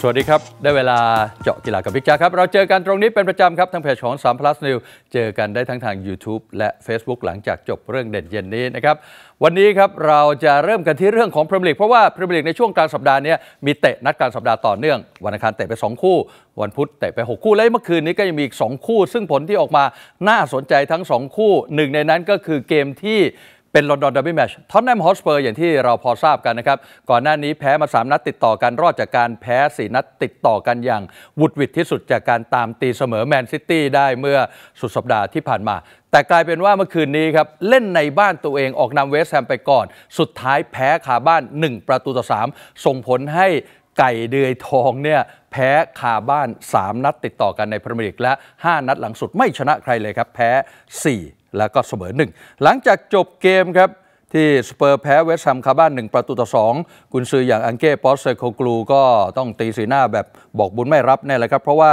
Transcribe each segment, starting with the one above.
สวัสดีครับ ได้เวลาเจาะกีฬากับพิกจ้าครับ เราเจอกันตรงนี้เป็นประจำครับทางเพจของ3 plus news เจอกันได้ทั้งทาง YouTube และ Facebook หลังจากจบเรื่องเด่นเย็นนี้นะครับ วันนี้ครับเราจะเริ่มกันที่เรื่องของพรีเมียร์ลกเพราะว่าพรีเมียร์ลกในช่วงกลางสัปดาห์นี้มีเตะนัดกลางสัปดาห์ต่อเนื่อง วันอังคารเตะไป 2 คู่ วันพุธเตะไป 6 คู่และเมื่อคืนนี้ก็ยังมีอีก2คู่ ซึ่งผลที่ออกมาน่าสนใจทั้ง 2 คู่หนึ่งในนั้นก็คือเกมที่เป็นลอนดอนดับเบี้แมชท็อตแนมฮอสเปอร์อย่างที่เราพอทราบกันนะครับ ก่อนหน้านี้แพ้มา 3 นัดติดต่อกันรอดจากการแพ้ 4 นัดติดต่อกันอย่าง วุดวิดที่สุดจากการตามตีเสมอแมนซิตี้ได้เมื่อสุดสัปดาห์ที่ผ่านมา แต่กลายเป็นว่าเมื่อคืนนี้ครับ เล่นในบ้านตัวเองออกนำเวสต์แฮมไปก่อน สุดท้ายแพ้ขาบ้าน 1 ประตูต่อ 3ส่งผลให้ไก่เดือยทองเนี่ยแพ้คาบ้าน 3 นัดติดต่อกันในพรีเมียร์ลีกและ 5 นัดหลังสุดไม่ชนะใครเลยครับ แพ้ 4แล้วก็เสมอหนึ่ง หลังจากจบเกมครับ ที่สเปอร์แพ้เวสต์แฮมคาบ้านหนึ่งประตูต่อสองกุนซืออย่างอังเก้ปอสเซโคกลูก็ต้องตีสีหน้าแบบบอกบุญไม่รับแน่เลยครับ เพราะว่า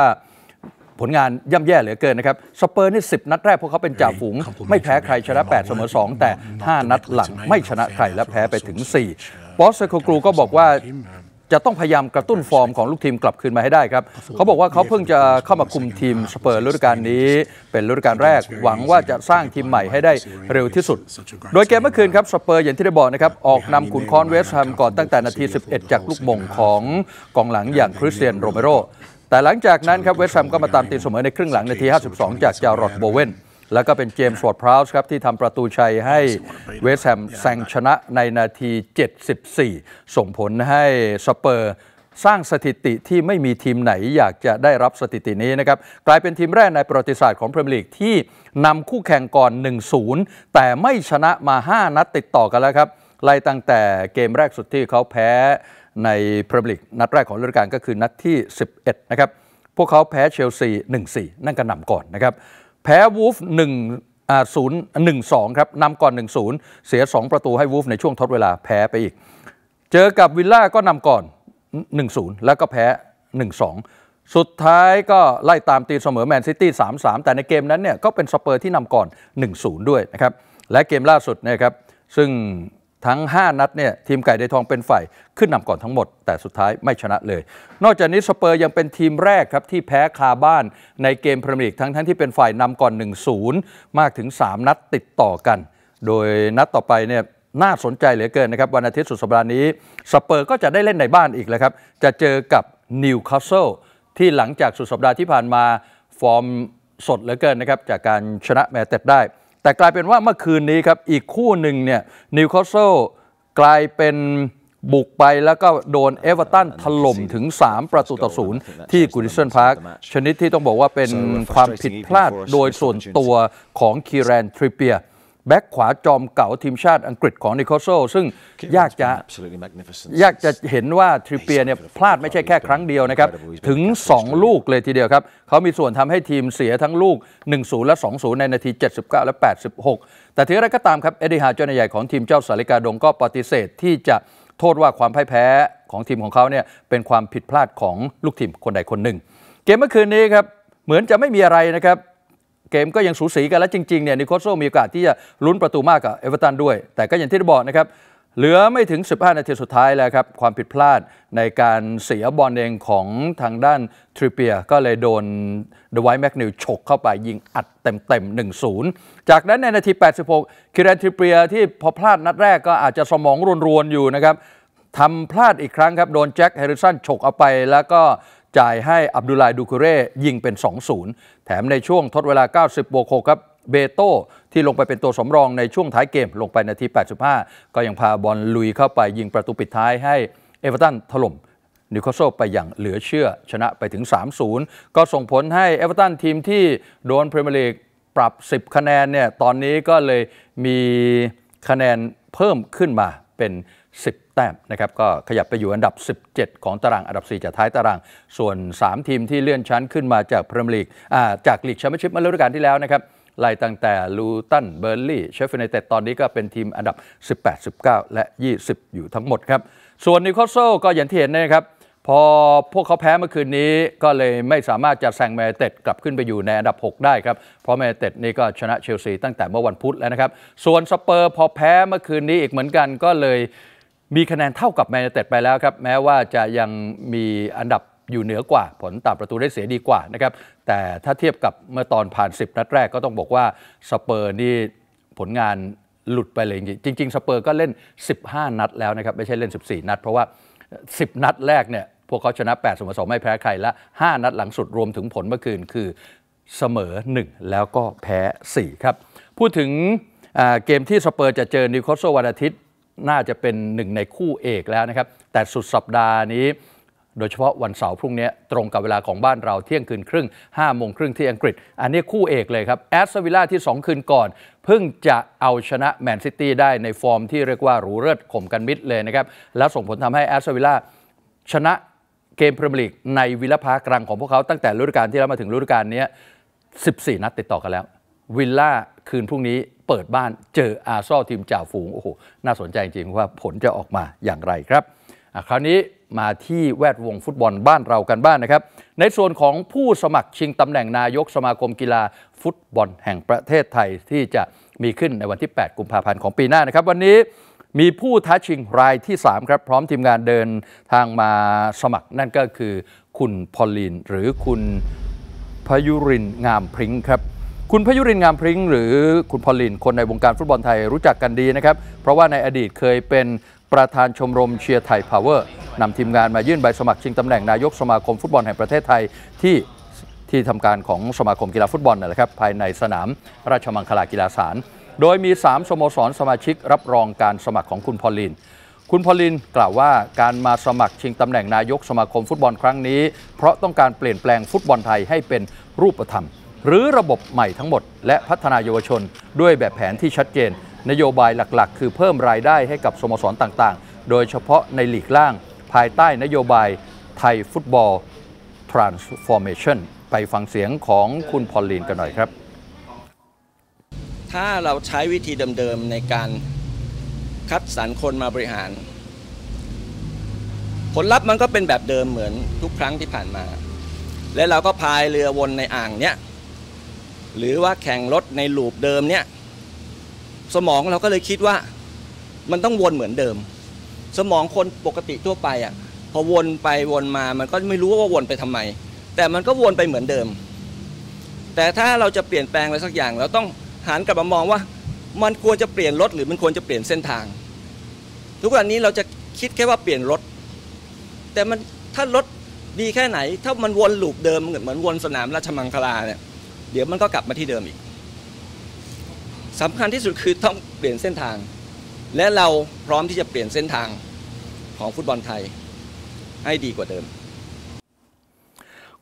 ผลงานย่ำแย่เหลือเกินนะครับ สเปอร์นี่ 10 นัดแรกพวกเขาเป็นจ่าฝูงไม่แพ้ใครชนะ8เสมอ2แต่ 5 นัดหลังไม่ชนะใครและแพ้ไปถึง4ปอสเซโคกลูก็บอกว่าจะต้องพยายามกระตุ้นฟอร์มของลูกทีมกลับคืนมาให้ได้ครับเขาบอกว่าเขาเพิ่งจะเข้ามาคุมทีมสเปอร์ฤดูกาลนี้เป็นฤดูกาลแรก หวังว่าจะสร้างทีมใหม่ให้ได้เร็วที่สุด โดยเกมเมื่อคืนครับสเปอร์อย่างที่ได้บอกนะครับออกนำขุนคอนเวสต์แฮมก่อนตั้งแต่นาที 11 จากลูกมงของกองหลังอย่างคริสเตียนโรเมโรแต่หลังจากนั้นครับเวสต์แฮมก็มาตามตีเสมอในครึ่งหลังนาที 52 จากจารอดโบเวนแล้วก็เป็นเจมส์ฟอร์ดพราวส์ครับที่ทำประตูชัยให้เวสแฮมแซงชนะในนาที 74 ส่งผลให้สเปอร์สร้างสถิติที่ไม่มีทีมไหนอยากจะได้รับสถิตินี้นะครับ กลายเป็นทีมแรกในประวัติศาสตร์ของพรีเมียร์ลีกที่นำคู่แข่งก่อน 1-0 แต่ไม่ชนะมา 5 นัดติดต่อกันแล้วครับไล่ตั้งแต่เกมแรกสุดที่เขาแพ้ในพรีเมียร์ลีกนัดแรกของฤดูกาลก็คือนัดที่ 11นะครับพวกเขาแพ้เชลซี1-4 นั่นก็นำก่อนนะครับแพ้วูฟหนึ่งศูนย์หนึ่งสองครับนำก่อนหนึ่งศูนย์เสียสองประตูให้วูฟในช่วงทดเวลาแพ้ไปอีก เจอกับวิลล่าก็นำก่อนหนึ่งศูนย์แล้วก็แพ้หนึ่งสองสุดท้ายก็ไล่ตามตีเสมอแมนซิตี้ามแต่ในเกมนั้นเนี่ย ก็เป็นสเปอร์ที่นำก่อน 1-0 ด้วยนะครับ และเกมล่าสุดนะครับ ซึ่งทั้ง 5 นัดเนี่ยทีมไก่ได้ทองเป็นฝ่าย ขึ้นนำก่อนทั้งหมดแต่สุดท้ายไม่ชนะเลย นอกจากนี้สเปอร์ ยังเป็นทีมแรกครับที่แพ้คาบ้านในเกมพรีเมียร์ทั้งทั้งที่เป็นฝ่ายนำก่อน 1-0 มากถึง 3 นัดติดต่อกัน โดยนัดต่อไปเนี่ยน่าสนใจเหลือเกินนะครับวันอาทิตย์สุดสัปดาห์นี้สเปอร์ก็จะได้เล่นในบ้านอีกแล้วครับจะเจอกับนิวคาสเซิลที่หลังจากสุดสัปดาห์ที่ผ่านมาฟอร์มสดเหลือเกินนะครับจากการชนะแมตต์ได้แต่กลายเป็นว่าเมื่อคืนนี้ครับ อีกคู่หนึ่งเนี่ย นิวคาสเซิลกลายเป็นบุกไปแล้วก็โดนเอเวอร์ตันถล่มถึง 3 ประตูต่อศูนย์ที่กุดิสันพาร์คชนิดที่ต้องบอกว่าเป็นความผิดพลาดโดยส่วนตัวของคีแรนทริเปียแบ็กขวาจอมเก่าทีมชาติอังกฤษของนิโคโซซึ่งยากจะยากจะเห็นว่าทริเปียเนี่ยพลาดไม่ใช่แค่ครั้งเดียวนะครับ ถึง 2 ลูกเลยทีเดียวครับ เขามีส่วนทำให้ทีมเสียทั้งลูก 1-0 และ 2-0 ในนาที 79 และ 86 แต่ถึงไรก็ตามครับ เอดิฮาเจ้านใหญ่ของทีมเจ้าสาลิกาดงก็ปฏิเสธที่จะโทษว่าความพ่ายแพ้ของทีมของเขาเนี่ยเป็นความผิดพลาดของลูกทีมคนใดคนหนึ่งเกมเมื่อคืนนี้ครับเหมือนจะไม่มีอะไรนะครับเกมก็ยังสูสีกันและจริงๆเนี่ยนิโคโซมีโอกาสที่จะลุ้นประตูมากกับเอเวอร์ตันด้วย แต่ก็อย่างที่ได้บอกนะครับ เหลือไม่ถึง 15 นาทีสุดท้ายแล้วครับ ความผิดพลาดในการเสียบอลเองของทางด้านทริเปียก็เลยโดนเดวายแมกนิวฉกเข้าไปยิงอัดเต็มๆ 1-0 จากนั้นในนาที 86 คิรันทริเปีย ที่พอพลาดนัดแรกก็อาจจะสมองรวนๆอยู่นะครับทำพลาดอีกครั้งครับโดนแจ็คเฮรริสันฉกเอาไปแล้วก็จ่ายให้อับดุลายดูคูเร่ยิงเป็น2-0แถมในช่วงทดเวลา90บวก6ครับเบโต้ที่ลงไปเป็นตัวสำรองในช่วงท้ายเกมลงไปนาที 85 ก็ยังพาบอลลุยเข้าไปยิงประตูปิดท้ายให้เอเวอร์ตันถล่มนิวคาสเซิลไปอย่างเหลือเชื่อชนะไปถึง 3-0ก็ส่งผลให้เอเวอร์ตันทีมที่โดนพรีเมียร์ลีกปรับ 10 คะแนนเนี่ยตอนนี้ก็เลยมีคะแนนเพิ่มขึ้นมาเป็น10 แต้มนะครับก็ขยับไปอยู่อันดับ 17 ของตารางอันดับ 4 จากท้ายตาราง ส่วน 3 ทีมที่เลื่อนชั้นขึ้นมาจากพรีเมียร์ลีกจากลีกแชมเปี้ยนชิพเมื่อฤดูกาลที่แล้วนะครับ ไล่ตั้งแต่ลูตันเบอร์ลี่เชฟฟินเต็ดตอนนี้ก็เป็นทีมอันดับ 18 19 และ 20 อยู่ทั้งหมดครับ ส่วนนิโคลโซก็อย่างที่เห็นนะครับ พอพวกเขาแพ้เมื่อคืนนี้ก็เลยไม่สามารถจะแซงแมนเต็ดกลับขึ้นไปอยู่ในอันดับ 6 ได้ครับเพราะแมนเต็ดนี่ก็ชนะเชลซีตั้งแต่เมื่อวันพุธแล้วนะครับ ส่วนสเปอร์พอแพ้เมื่อคืนนี้อีกเหมือนกันก็เลยมีคะแนนเท่ากับแมนชสเต็ดไปแล้วครับ แม้ว่าจะยังมีอันดับอยู่เหนือกว่า ผลต่าประตูได้เสียดีกว่านะครับ แต่ถ้าเทียบกับเมื่อตอนผ่าน 10 นัดแรกก็ต้องบอกว่าสเปอร์นี่ผลงานหลุดไปเลยจริงจริงสเปอร์ก็เล่น 15 นัดแล้วนะครับ ไม่ใช่เล่น 14 นัดเพราะว่า 10 นัดแรกเนี่ยพวกเขาชนะ 8 สมสองไม่แพ้ใครและ5นัดหลังสุดรวมถึงผลเมื่อคืน คือเสมอ 1 แล้วก็แพ้4ครับพูดถึงเกมที่สเปอร์จะเจอนิวคาสเซิลวันอาทิตย์น่าจะเป็นหนึ่งในคู่เอกแล้วนะครับ แต่สุดสัปดาห์นี้โดยเฉพาะวันเสาร์พรุ่งนี้ตรงกับเวลาของบ้านเราเที่ยงคืนครึ่ง5โมงครึ่งที่อังกฤษ อันนี้คู่เอกเลยครับแอสตันวิลล่าที่ 2 คืนก่อน เพิ่งจะเอาชนะแมนซิตี้ได้ในฟอร์มที่เรียกว่าหรูเลิศข่มกันมิดเลยนะครับ และส่งผลทำให้แอสตันวิลล่าชนะเกมพรีเมียร์ลีกในวิลล่าพาร์กรังของพวกเขาตั้งแต่ฤดูกาลที่แล้วมาถึงฤดูกาลนี้14 นัดติดต่อกันแล้ววิลล่าคืนพรุ่งนี้เปิดบ้านเจออาร์ซอลทีมจ่าฝูงโอ้โหน่าสนใจจริงว่าผลจะออกมาอย่างไรครับ คราวนี้มาที่แวดวงฟุตบอลบ้านเรากันบ้านนะครับ ในส่วนของผู้สมัครชิงตำแหน่งนายกสมาคมกีฬาฟุตบอลแห่งประเทศไทยที่จะมีขึ้นในวันที่ 8 กุมภาพันธ์ของปีหน้านะครับวันนี้มีผู้ท้าชิงรายที่ 3 ครับพร้อมทีมงานเดินทางมาสมัคร นั่นก็คือคุณพอลลินหรือคุณพยุรินงามพริ้งครับคุณพยุรินงามพริ้งหรือคุณพอลิน คนในวงการฟุตบอลไทยรู้จักกันดีนะครับ เพราะว่าในอดีตเคยเป็นประธานชมรมเชียร์ไทยพาวเวอร์นำทีมงานมายื่นใบสมัครชิงตำแหน่งนายกสมาคมฟุตบอลแห่งประเทศไทยที่ที่ทำการของสมาคมกีฬาฟุตบอลนะครับภายในสนามราชมังคลากีฬาสารโดยมี 3สโมสรสมาชิกรับรองการสมัครของคุณพอลิน คุณพอลินกล่าวว่าการมาสมัครชิงตำแหน่งนายกสมาคมฟุตบอลครั้งนี้ เพราะต้องการเปลี่ยนแปลงฟุตบอลไทยให้เป็นรูปธรรมหรือระบบใหม่ทั้งหมดและพัฒนาเยาวชนด้วยแบบแผนที่ชัดเจน นโยบายหลักๆ คือเพิ่มรายได้ให้กับสโมสรต่างๆ โดยเฉพาะในหลีกล่างภายใต้นโยบายไทยฟุตบอล transformation ไปฟังเสียงของคุณพอลลีนกันหน่อยครับ ถ้าเราใช้วิธีเดิมๆในการคัดสรรคนมาบริหาร ผลลัพธ์มันก็เป็นแบบเดิมเหมือนทุกครั้งที่ผ่านมา และเราก็พายเรือวนในอ่างเนี้ยหรือว่าแข่งรถในลูปเดิมเนี่ยสมองเราก็เลยคิดว่า มันต้องวนเหมือนเดิม สมองคนปกติทั่วไปอ่ะพอวนไปวนมา มันก็ไม่รู้ว่าวนไปทำไม แต่มันก็วนไปเหมือนเดิม แต่ถ้าเราจะเปลี่ยนแปลงอะไรสักอย่าง เราต้องหันกลับมามองว่า มันควรจะเปลี่ยนรถหรือมันควรจะเปลี่ยนเส้นทาง ทุกวันนี้เราจะคิดแค่ว่าเปลี่ยนรถแต่มันถ้ารถดีแค่ไหน ถ้ามันวนลูปเดิมเหมือนวนสนามราชมังคลาเนี่ยเดี๋ยวมันก็กลับมาที่เดิมอีก สำคัญที่สุดคือต้องเปลี่ยนเส้นทาง และเราพร้อมที่จะเปลี่ยนเส้นทางของฟุตบอลไทยให้ดีกว่าเดิม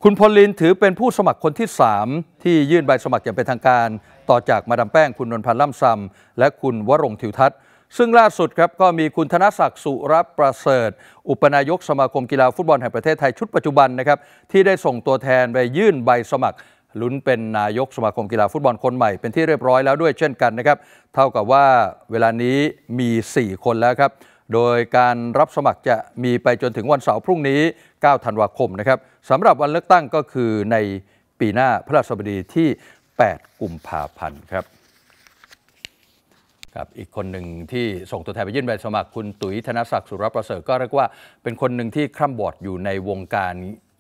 คุณพลลิน ถือเป็นผู้สมัครคนที่3ที่ยื่นใบสมัครอย่างเป็นทางการ ต่อจากมาดามแป้งคุณนนพันธ์ล่ำซำและคุณวรงทิวทัศน์ซึ่งล่าสุดครับก็มีคุณธนศักดิ์สุรประเสริฐ อุปนายกสมาคมกีฬาฟุตบอลแห่งประเทศไทยชุดปัจจุบันนะครับที่ได้ส่งตัวแทนไปยื่นใบสมัครลุ้นเป็นนายกสมาคมกีฬาฟุตบอลคนใหม่ เป็นที่เรียบร้อยแล้วด้วยเช่นกันนะครับ เท่ากับว่าเวลานี้มี 4 คนแล้วครับ โดยการรับสมัครจะมีไปจนถึงวันเสาร์พรุ่งนี้9ธันวาคมนะครับสำหรับวันเลือกตั้งก็คือในปีหน้าพระราชบดีที่8กุมภาพันธ์ครับครับ อีกคนหนึ่งที่ส่งตัวแทนไปยื่นใบสมัครคุณตุ๋ยธนศักดิ์สุรประเสริฐก็เรียกว่าเป็นคนหนึ่งที่คร่ำบอดอยู่ในวงการ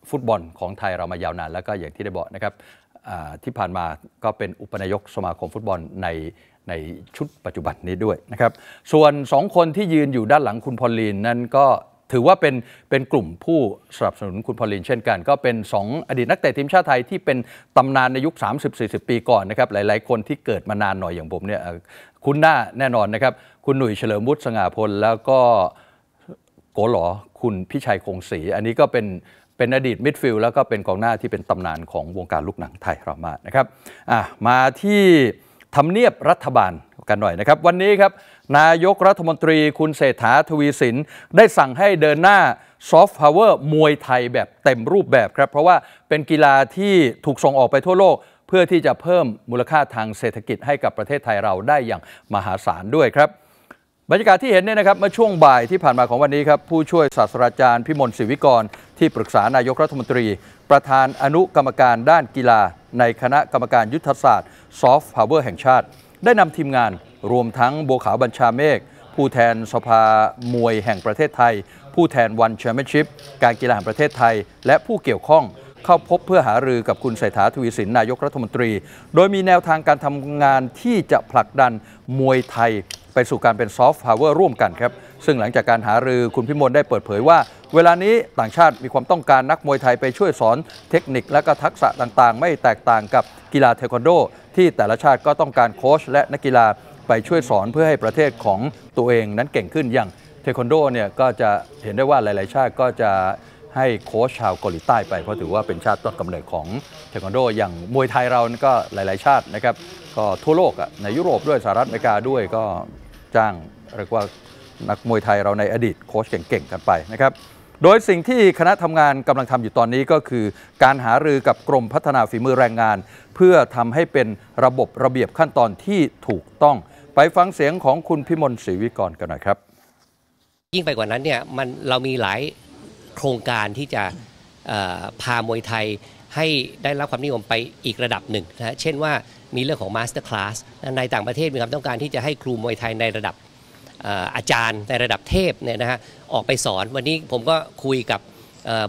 ฟุตบอลของไทยเรามายาวนานแล้วก็อย่างที่ได้บอกนะครับที่ผ่านมาก็เป็นอุปนายกสมาคมฟุตบอลในในชุดปัจจุบันนี้ด้วยนะครับส่วน 2 คนที่ยืนอยู่ด้านหลังคุณพอลีนนั้นก็ถือว่าเป็นเป็นกลุ่มผู้สนับสนุนคุณพอลินเช่นกันก็เป็น 2 อดีตนักเตะทีมชาติไทยที่เป็นตำนานในยุค 30-40 ปีก่อนนะครับหลายๆ คนที่เกิดมานานหน่อยอย่างผมเนี่ยคุณหน้าแน่นอนนะครับคุณหนุ่ยเฉลิมวุฒิสง่าพลแล้วก็โกหลอคุณพิชัยคงศรีอันนี้ก็เป็นเป็นอดีตมิดฟิลด์แล้วก็เป็นกองหน้าที่เป็นตำนานของวงการลูกหนังไทยเรามานะครับ มาที่ทำเนียบรัฐบาลกันหน่อยนะครับ วันนี้ครับ นายกรัฐมนตรีคุณเศรษฐาทวีสินได้สั่งให้เดินหน้าซอฟต์พาวเวอร์มวยไทยแบบเต็มรูปแบบครับ เพราะว่าเป็นกีฬาที่ถูกส่งออกไปทั่วโลก เพื่อที่จะเพิ่มมูลค่าทางเศรษฐกิจให้กับประเทศไทยเราได้อย่างมหาศาลด้วยครับบรรยากาศที่เห็นเนี่ยนะครับเมื่อช่วงบ่ายที่ผ่านมาของวันนี้ครับ ผู้ช่วยศาสตราจารย์พิมลศิวิกรที่ปรึกษานายกรัฐมนตรี ประธานอนุกรรมการด้านกีฬา ในคณะกรรมการยุทธศาสตร์ซอฟต์พาวเวอร์แห่งชาติ ได้นำทีมงานรวมทั้งบัวขาวบัญชาเมฆผู้แทนสภามวยแห่งประเทศไทย ผู้แทนวันแชมเปี้ยนชิพการกีฬาแห่งประเทศไทย และผู้เกี่ยวข้องเข้าพบเพื่อหารือกับคุณเศรษฐาทวีสินนายกรัฐมนตรี โดยมีแนวทางการทำงานที่จะผลักดันมวยไทยไปสู่การเป็นซอฟต์พาวเวอร์ร่วมกันครับ ซึ่งหลังจากการหารือคุณพิมลได้เปิดเผยว่า เวลานี้ต่างชาติมีความต้องการนักมวยไทยไปช่วยสอนเทคนิคและก็ทักษะต่างๆ ไม่แตกต่างกับกีฬาเทควันโด ที่แต่ละชาติก็ต้องการโค้ชและนักกีฬาไปช่วยสอนเพื่อให้ประเทศของตัวเองนั้นเก่งขึ้นอย่างเทควันโดเนี่ยก็จะเห็นได้ว่าหลายๆชาติก็จะให้โค้ชชาวเกาหลีใต้ไป เพราะถือว่าเป็นชาติต้นกำเนิดของเทควันโด อย่างมวยไทยเราก็หลาย ๆ ชาตินะครับก็ทั่วโลกอ่ะในยุโรปด้วยสหรัฐอเมริกาด้วยก็จ้างเรียกว่านักมวยไทยเราในอดีตโค้ชเก่งๆ กันไปนะครับ โดยสิ่งที่คณะทำงานกำลังทำอยู่ตอนนี้ก็คือ การหารือกับกรมพัฒนาฝีมือแรงงาน เพื่อทำให้เป็นระบบระเบียบขั้นตอนที่ถูกต้องไปฟังเสียงของคุณพิมลศรีวิกรกันหน่อยครับ ยิ่งไปกว่านั้นเนี่ยมันเรามีหลายโครงการที่จะพามวยไทยให้ได้รับความนิยมไปอีกระดับหนึ่งนะเช่นว่ามีเรื่องของมาสเตอร์คลาสในต่างประเทศมีความต้องการที่จะให้ครูมวยไทยในระดับอาจารย์ ในระดับเทพเนี่ยนะฮะออกไปสอน วันนี้ผมก็คุยกับ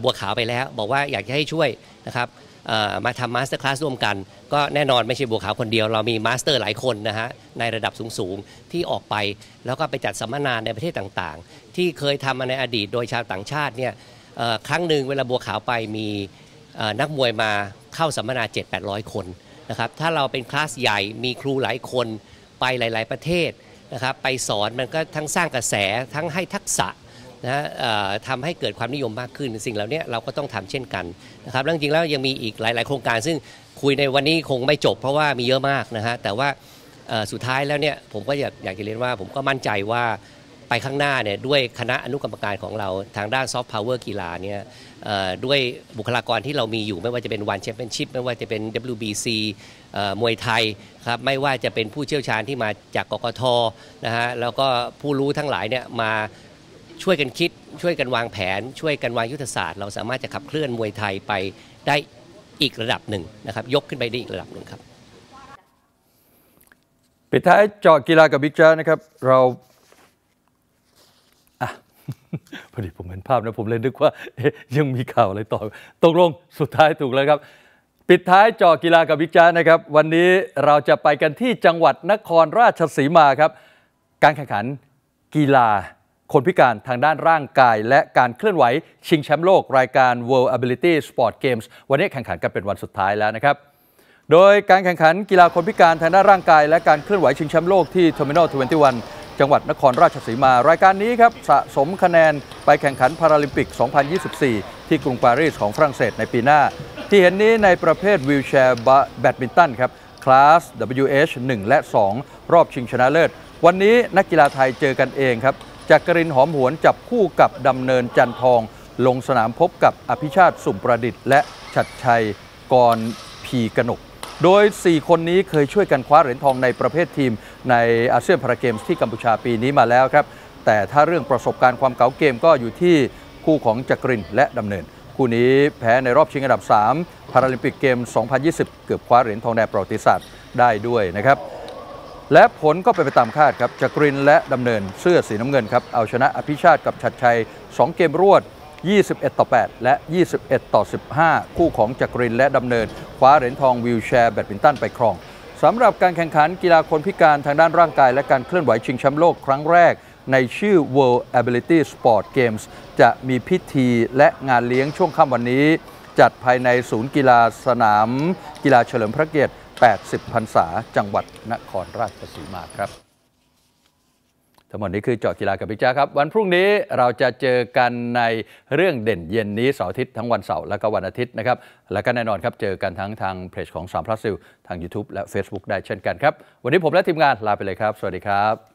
บัวขาวไปแล้ว บอกว่าอยากจะให้ช่วยนะครับมาทำมาสเตอร์คลาสร่วมกันก็แน่นอนไม่ใช่บัวขาวคนเดียวเรามีมาสเตอร์หลายคนนะฮะในระดับสูง ๆ ที่ออกไปแล้วก็ไปจัดสัมมนาในประเทศต่างๆ ที่เคยทำมาในอดีตโดยชาวต่างชาติเนี่ยครั้งหนึ่งเวลาบัวขาวไปมีนักมวยมาเข้าสัมมนา 7 800 คนนะครับถ้าเราเป็นคลาสใหญ่มีครูหลายคนไปหลาย ๆ ประเทศนะครับไปสอนมันก็ทั้งสร้างกระแสทั้งให้ทักษะนะทำให้เกิดความนิยมมากขึ้นสิ่งเหล่านี้เราก็ต้องทำเช่นกันนะครับจริงๆแล้ว ยังมีอีกหลาย ๆโครงการ ซึ่งคุยในวันนี้คงไม่จบเพราะว่ามีเยอะมากนะฮะแต่ว่าสุดท้ายแล้วเนี่ยผมก็อยากอยากจะเรียนว่าผมก็มั่นใจว่าไปข้างหน้าเนี่ยด้วยคณะอนุกรรมการของเราทางด้านซอฟต์พาวเวอร์กีฬาเนี่ยด้วยบุคลากรที่เรามีอยู่ ไม่ว่าจะเป็นวันแชมเปี้ยนชิพไม่ว่าจะเป็น WBC มวยไทยครับไม่ว่าจะเป็นผู้เชี่ยวชาญที่มาจากกกทนะฮะแล้วก็ผู้รู้ทั้งหลายเนี่ยมาช่วยกันคิด ช่วยกันวางแผน ช่วยกันวางยุทธศาสตร์ เราสามารถจะขับเคลื่อนมวยไทยไปได้อีกระดับหนึ่งนะครับยกขึ้นไปได้อีกระดับหนึ่งครับปิดท้ายเจาะกีฬากับบิ๊กจ้านะครับเราพอดีผมเห็นภาพนะ ผมเลยนึกว่ายังมีข่าวอะไรต่อตกลงสุดท้ายถูกแล้วครับ ปิดท้ายจอกีฬากับวิจารนะครับ วันนี้เราจะไปกันที่จังหวัดนครราชสีมาครับ การแข่งขันกีฬาคนพิการทางด้านร่างกาย และการเคลื่อนไหวชิงแชมป์โลกรายการ World Ability Sport Games วันนี้แข่งขันกันเป็นวันสุดท้ายแล้วนะครับ โดยการแข่งขันกีฬาคนพิการทางด้านร่างกายและการเคลื่อนไหว ชิงแชมป์โลกที่ Terminal 21จังหวัดนครราชสีมารายการนี้ครับ สะสมคะแนนไปแข่งขันพาราลิมปิก 2024 ที่กรุงปารีสของฝรั่งเศสในปีหน้า ที่เห็นนี้ในประเภทวิลแชร์แบดมินตันครับ คลาส WH 1 และ 2 รอบชิงชนะเลิศวันนี้นักกีฬาไทยเจอกันเองครับจักรินหอมหวนจับคู่กับดำเนินจันทอง ลงสนามพบกับอภิชาติสุ่มประดิษฐ์ และชัดชัยกรพีกนกโดย 4 คนนี้เคยช่วยกันคว้าเหรียญทองในประเภททีม ในอาเซียนพาราเกมส์ที่กัมพูชาปีนี้มาแล้วครับ แต่ถ้าเรื่องประสบการณ์ความเก๋าเกมก็อยู่ที่คู่ของจักรินและดำเนิน คู่นี้แพ้ในรอบชิงอันดับ 3 พาราลิมปิกเกม 2020 เกือบคว้าเหรียญทองแดงประวัติศาสตร์ได้ด้วยนะครับ และผลก็เป็นไปตามคาดครับจักรินและดำเนิน เสื้อสีน้ำเงินครับเอาชนะอภิชาติกับชัดชัย 2 เกมรวด21 ต่อ 8 และ 21 ต่อ15 คู่ของจักรินและดำเนินคว้าเหรียญทองวิวแชร์แบดมินตันไปครองสำหรับการแข่งขันกีฬาคนพิการทางด้านร่างกายและการเคลื่อนไหวชิงแชมป์โลกครั้งแรก ในชื่อ World Ability Sport Games จะมีพิธีและงานเลี้ยงช่วงค่ำวันนี้ จัดภายในศูนย์กีฬาสนาม กีฬาเฉลิมพระเกียรติ80พรรษา จังหวัดนครราชสีมาครับทั้งหมดนี้คือเจาะกีฬากับพิจ้าครับ วันพรุ่งนี้เราจะเจอกันในเรื่องเด่นเย็นนี้เสาร์อาทิตย์ทั้งวันเสาร์และก็วันอาทิตย์นะครับ แล้วก็แน่นอนครับเจอกันทั้งทางเพจของสามพลัสซิลทาง YouTube และ Facebook ได้เช่นกันครับ วันนี้ผมและทีมงานลาไปเลยครับ สวัสดีครับ